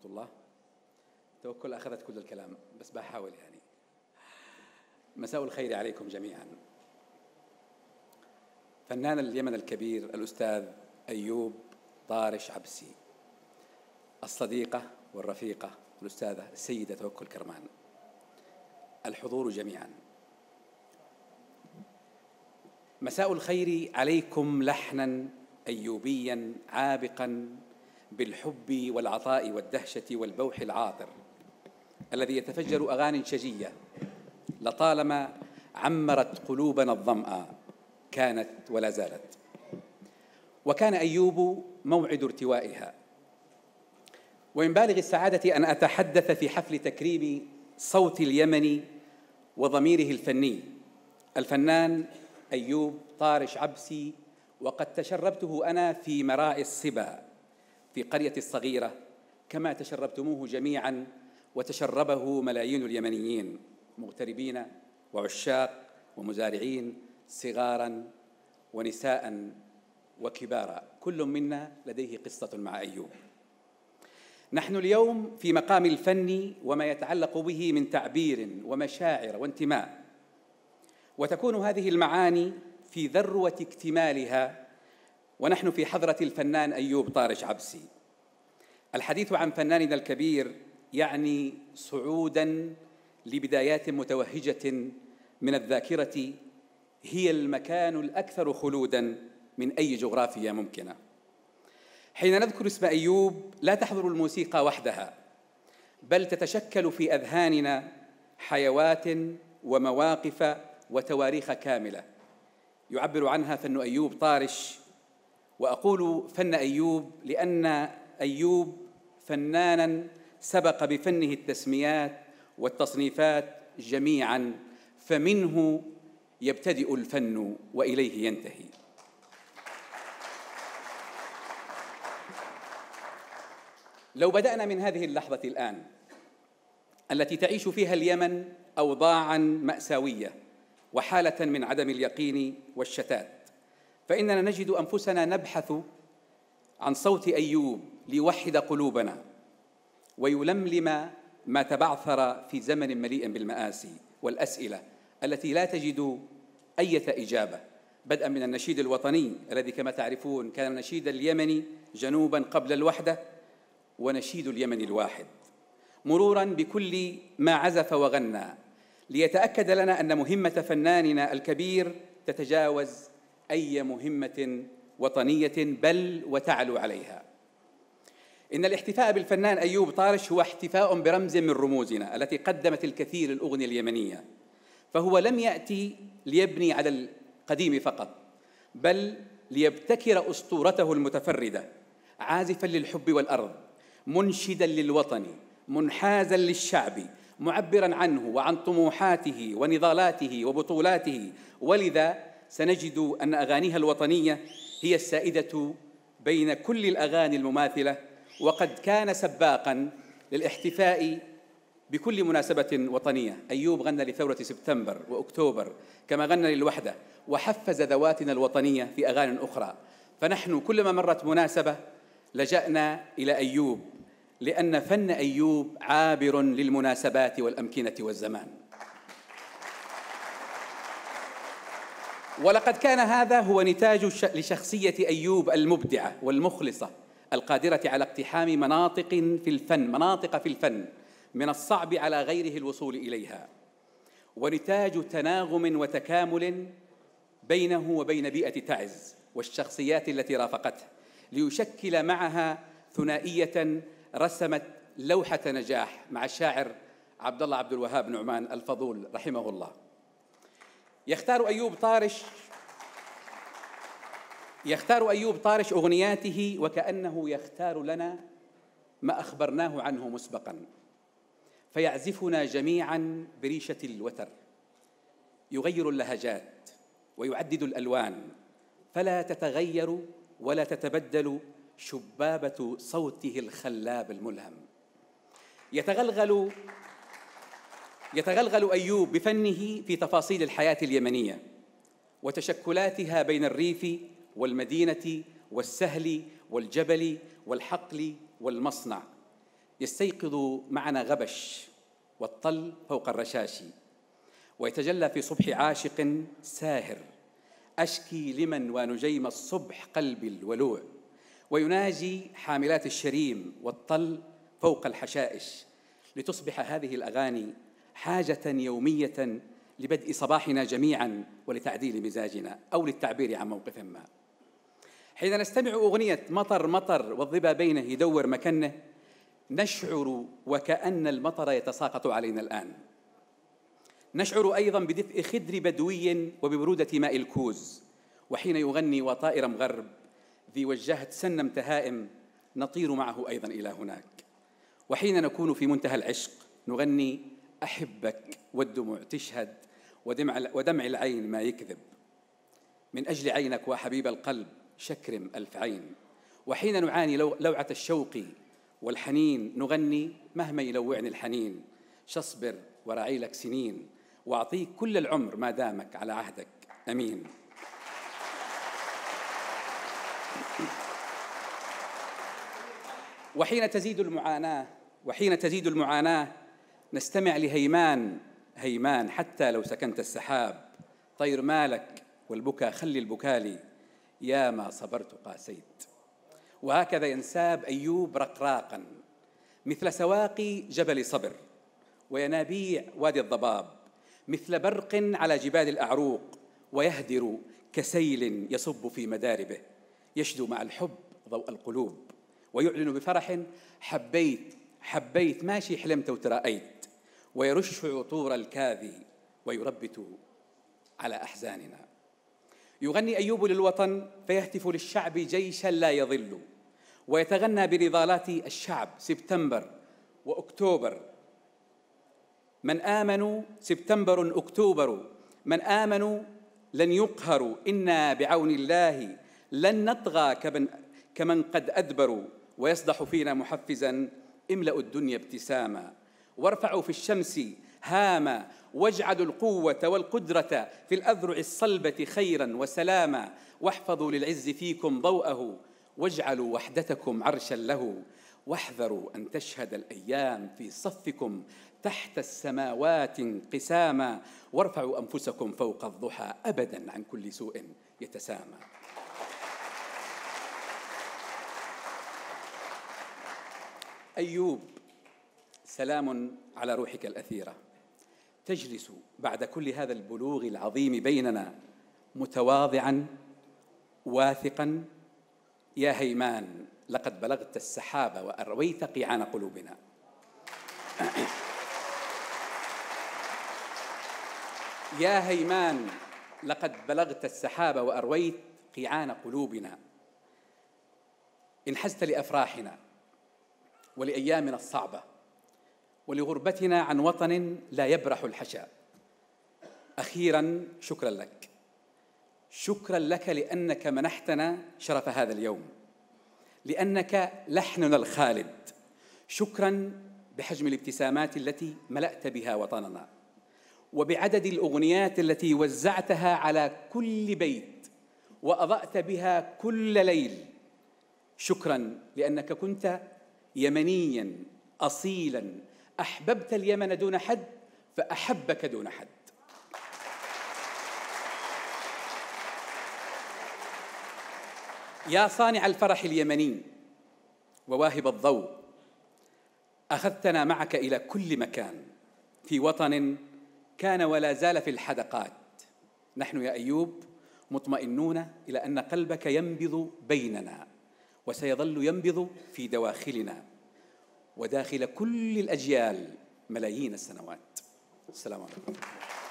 رحمه الله توكل أخذت كل الكلام بس بحاول يعني مساء الخير عليكم جميعا فنان اليمن الكبير الأستاذ أيوب طارش عبسي الصديقة والرفيقة الأستاذة السيدة توكل كرمان الحضور جميعا مساء الخير عليكم لحنا أيوبيا عابقا بالحب والعطاء والدهشة والبوح العاطر الذي يتفجر أغاني شجية لطالما عمرت قلوبنا الظمأ كانت ولا زالت وكان أيوب موعد ارتوائها ومن بالغ السعادة أن أتحدث في حفل تكريم صوت اليمني وضميره الفني الفنان أيوب طارش عبسي وقد تشربته أنا في مراعي الصبا في قرية الصغيرة كما تشربتموه جميعا وتشربه ملايين اليمنيين مغتربين وعشاق ومزارعين صغارا ونساء وكبارا كل منا لديه قصة مع أيوب نحن اليوم في مقام الفن وما يتعلق به من تعبير ومشاعر وانتماء وتكون هذه المعاني في ذروة اكتمالها ونحن في حضرة الفنان أيوب طارش عبسي الحديث عن فناننا الكبير يعني صعودا لبدايات متوهجة من الذاكرة هي المكان الأكثر خلودا من أي جغرافيا ممكنة حين نذكر اسم أيوب لا تحضر الموسيقى وحدها بل تتشكل في أذهاننا حيوات ومواقف وتواريخ كاملة يعبر عنها فن أيوب طارش واقول فن ايوب لان ايوب فنانا سبق بفنه التسميات والتصنيفات جميعا فمنه يبتدئ الفن واليه ينتهي لو بدانا من هذه اللحظه الان التي تعيش فيها اليمن اوضاعا ماساويه وحاله من عدم اليقين والشتات فإننا نجد أنفسنا نبحث عن صوت أيوب ليوحد قلوبنا ويلملم ما تبعثر في زمن مليء بالمآسي والأسئلة التي لا تجد أية إجابة بدءا من النشيد الوطني الذي كما تعرفون كان نشيد اليمني جنوبا قبل الوحدة ونشيد اليمن الواحد مرورا بكل ما عزف وغنى ليتأكد لنا أن مهمة فناننا الكبير تتجاوز اي مهمه وطنيه بل وتعلو عليها ان الاحتفاء بالفنان ايوب طارش هو احتفاء برمز من رموزنا التي قدمت الكثير الاغنيه اليمنيه فهو لم ياتي ليبني على القديم فقط بل ليبتكر اسطورته المتفرده عازفا للحب والارض منشدا للوطن منحازا للشعب معبرا عنه وعن طموحاته ونضالاته وبطولاته ولذا سنجد أن أغانيها الوطنية هي السائدة بين كل الأغاني المماثلة وقد كان سباقا للاحتفاء بكل مناسبة وطنية أيوب غنى لثورة سبتمبر وأكتوبر كما غنى للوحدة وحفز ذواتنا الوطنية في أغان أخرى فنحن كلما مرت مناسبة لجأنا إلى أيوب لأن فن أيوب عابر للمناسبات والأمكنة والزمان ولقد كان هذا هو نتاج لشخصية أيوب المبدعة والمخلصة القادرة على اقتحام مناطق في الفن مناطق في الفن من الصعب على غيره الوصول إليها ونتاج تناغم وتكامل بينه وبين بيئة تعز والشخصيات التي رافقته ليشكل معها ثنائية رسمت لوحة نجاح مع الشاعر عبد الله عبد الوهاب نعمان الفضول رحمه الله يختار أيوب طارش يختار أيوب طارش أغنياته وكأنه يختار لنا ما أخبرناه عنه مسبقا فيعزفنا جميعا بريشة الوتر يغير اللهجات ويعدد الألوان فلا تتغير ولا تتبدل شبابة صوته الخلاب الملهم يتغلغل يتغلغل ايوب بفنه في تفاصيل الحياه اليمنيه وتشكلاتها بين الريف والمدينه والسهل والجبل والحقل والمصنع يستيقظ معنا غبش والطل فوق الرشاش ويتجلى في صبح عاشق ساهر أشكي لمن ونجيم الصبح قلبي الولوع ويناجي حاملات الشريم والطل فوق الحشائش لتصبح هذه الأغاني حاجة يومية لبدء صباحنا جميعا ولتعديل مزاجنا أو للتعبير عن موقف ما حين نستمع أغنية مطر مطر والظبا بينه يدور مكنه نشعر وكأن المطر يتساقط علينا الآن نشعر أيضا بدفء خدر بدوي وببرودة ماء الكوز وحين يغني وطائر مغرب ذي وجهت سنم تهائم نطير معه أيضا إلى هناك وحين نكون في منتهى العشق نغني أحبك والدموع تشهد ودمع, ودمع العين ما يكذب من أجل عينك وحبيب القلب شكرم ألف عين وحين نعاني لوعة الشوق والحنين نغني مهما يلوعني الحنين شصبر وراعي لك سنين وأعطيك كل العمر ما دامك على عهدك أمين وحين تزيد المعاناة وحين تزيد المعاناة نستمع لهيمان هيمان حتى لو سكنت السحاب طير مالك والبكا خلي البكالي يا ما صبرت قاسيت وهكذا ينساب أيوب رقراقا مثل سواقي جبل صبر وينابيع وادي الضباب مثل برق على جبال الأعروق ويهدر كسيل يصب في مداربه يشدو مع الحب ضوء القلوب ويعلن بفرح حبيت حبيت ماشي حلمت وترأيت ويرش عطور الكاذي ويربت على أحزاننا يغني أيوب للوطن فيهتف للشعب جيشا لا يضل ويتغنى بنضالات الشعب سبتمبر وأكتوبر من آمنوا سبتمبر أكتوبر من آمنوا لن يقهروا إنا بعون الله لن نطغى كمن, كمن قد أدبروا ويصدح فينا محفزا املأ الدنيا ابتساما وارفعوا في الشمس هاما واجعلوا القوة والقدرة في الأذرع الصلبة خيرا وسلاما واحفظوا للعز فيكم ضوءه واجعلوا وحدتكم عرشا له واحذروا أن تشهد الأيام في صفكم تحت السماوات انقساما وارفعوا أنفسكم فوق الضحى أبدا عن كل سوء يتسامى أيوب سلام على روحك الاثيره تجلس بعد كل هذا البلوغ العظيم بيننا متواضعا واثقا يا هيمان لقد بلغت السحاب وارويت قيعان قلوبنا يا هيمان لقد بلغت السحاب وارويت قيعان قلوبنا انحزت لافراحنا ولايامنا الصعبه ولغربتنا عن وطن لا يبرح الحشاء اخيرا شكرا لك شكرا لك لانك منحتنا شرف هذا اليوم لانك لحننا الخالد شكرا بحجم الابتسامات التي ملات بها وطننا وبعدد الاغنيات التي وزعتها على كل بيت واضات بها كل ليل شكرا لانك كنت يمنيا اصيلا أحببت اليمن دون حد فأحبك دون حد يا صانع الفرح اليمني وواهب الضوء أخذتنا معك إلى كل مكان في وطن كان ولا زال في الحدقات نحن يا أيوب مطمئنون إلى أن قلبك ينبض بيننا وسيظل ينبض في دواخلنا وداخل كل الأجيال ملايين السنوات السلام عليكم